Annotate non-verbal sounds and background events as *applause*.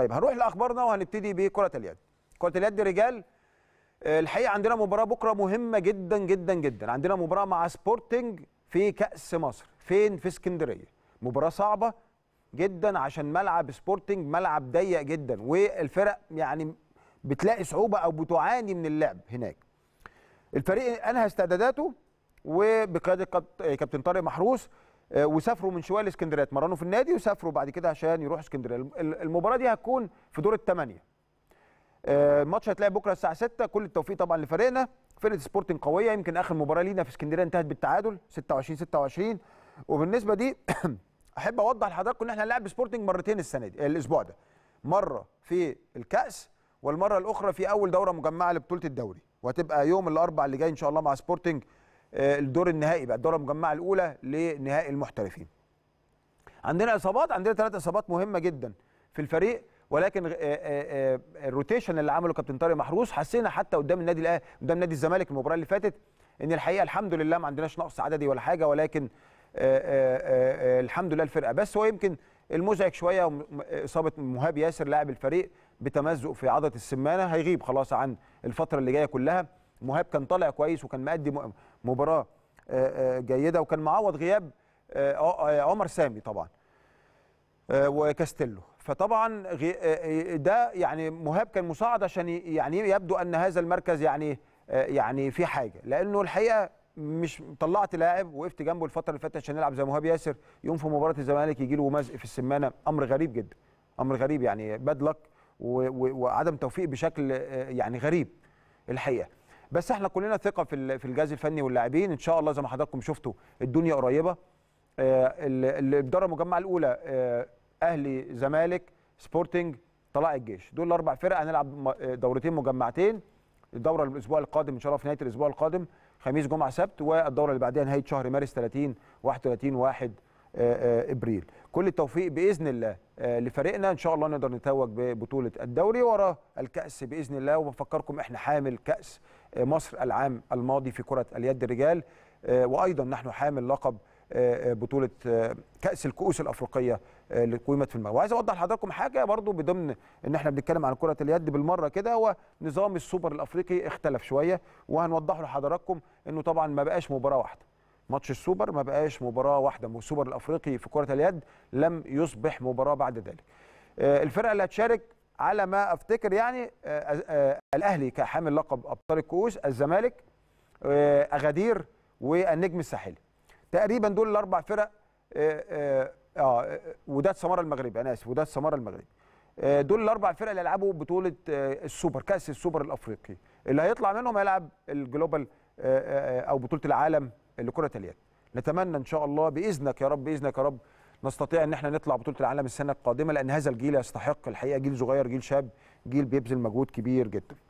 طيب هنروح لاخبارنا وهنبتدي بكره اليد كره اليد رجال آه، الحقيقه عندنا مباراه بكره مهمه جدا جدا جدا عندنا مباراه مع سبورتنج في كاس مصر فين في اسكندريه مباراه صعبه جدا عشان ملعب سبورتنج ملعب ضيق جدا والفرق يعني بتلاقي صعوبه او بتعاني من اللعب هناك الفريق انهى استعداداته وبقياده كابتن طارق محروس آه، وسافروا من شويه لاسكندريه اتمرنوا في النادي وسافروا بعد كده عشان يروحوا اسكندريه المباراه دي هتكون في دور الثمانيه آه، الماتش هيتلعب بكره الساعه 6 كل التوفيق طبعا لفريقنا فرقه سبورتنج قويه يمكن اخر مباراه لينا في اسكندريه انتهت بالتعادل 26 26 وبالنسبه دي *coughs* احب اوضح لحضراتكم ان احنا هنلعب سبورتنج مرتين السنه دي آه، الاسبوع ده مره في الكاس والمره الاخرى في اول دوره مجمعه لبطوله الدوري وهتبقى يوم الاربعاء اللي جاي ان شاء الله مع سبورتنج آه، الدور النهائي بقى الدوره المجمعه الاولى لنهائي المحترفين عندنا اصابات عندنا ثلاث اصابات مهمه جدا في الفريق ولكن آه، آه، الروتيشن اللي عمله كابتن طارق محروس حسينا حتى قدام النادي الاهلي قدام نادي الزمالك المباراه اللي فاتت ان الحقيقه الحمد لله ما عندناش نقص عددي ولا حاجه ولكن الحمد لله الفرقه بس هو يمكن المزعج شويه اصابه مهاب ياسر لاعب الفريق بتمزق في عضله السمانه هيغيب خلاص عن الفتره اللي جايه كلها مهاب كان طالع كويس وكان مأدي مباراه آه، آه، جيده وكان معوض غياب آه، عمر سامي طبعا وكاستيلو فطبعا ده يعني مهاب كان مساعد عشان يعني يبدو ان هذا المركز يعني يعني في حاجه لانه الحقيقه مش طلعت لاعب وقفت جنبه الفتره اللي فاتت عشان يلعب زي مهاب ياسر يوم في مباراه الزمالك يجي له مزق في السمانه امر غريب جدا امر غريب يعني باد لك وعدم توفيق بشكل يعني غريب الحقيقه بس احنا كلنا ثقه في في الجهاز الفني واللاعبين ان شاء الله زي ما حضراتكم شفتوا الدنيا قريبه آه، الاداره المجمعه الاولى آه، اهلي زمالك سبورتنج طلائع الجيش دول الاربع فرق هنلعب آه، دورتين مجمعتين الدوره الاسبوع القادم ان شاء الله في نهايه الاسبوع القادم خميس جمعه سبت والدوره اللي بعدها نهايه شهر مارس 30 31 1 ابريل كل التوفيق باذن الله آه، لفريقنا ان شاء الله نقدر نتوج ببطوله الدوري ورا الكاس باذن الله وبفكركم احنا حامل كاس آه، مصر العام الماضي في كره اليد الرجال آه، وايضا نحن حامل لقب بطوله كاس الكؤوس الافريقيه اللي قيمت في المغرب وعايز اوضح لحضراتكم حاجه برضو بضمن ان احنا بنتكلم عن كره اليد بالمره كده هو نظام السوبر الافريقي اختلف شويه وهنوضحه لحضراتكم انه طبعا ما بقاش مباراه واحده ماتش السوبر ما بقاش مباراه واحده من السوبر الافريقي في كره اليد لم يصبح مباراه بعد ذلك آه، الفرقه اللي هتشارك على ما افتكر يعني آه، آه، الاهلي كحامل لقب ابطال الكؤوس الزمالك اغادير والنجم الساحلي تقريبا دول الاربع فرق اه وداد سماره المغربي انا اسف وداد سماره المغربي دول الاربع فرق اللي هيلعبوا بطوله السوبر كاس السوبر الافريقي اللي هيطلع منهم هيلعب الجلوبال او بطوله العالم لكره اليد نتمنى ان شاء الله باذنك يا رب باذنك يا رب نستطيع ان احنا نطلع بطوله العالم السنه القادمه لان هذا الجيل يستحق الحقيقه جيل صغير جيل شاب جيل بيبذل مجهود كبير جدا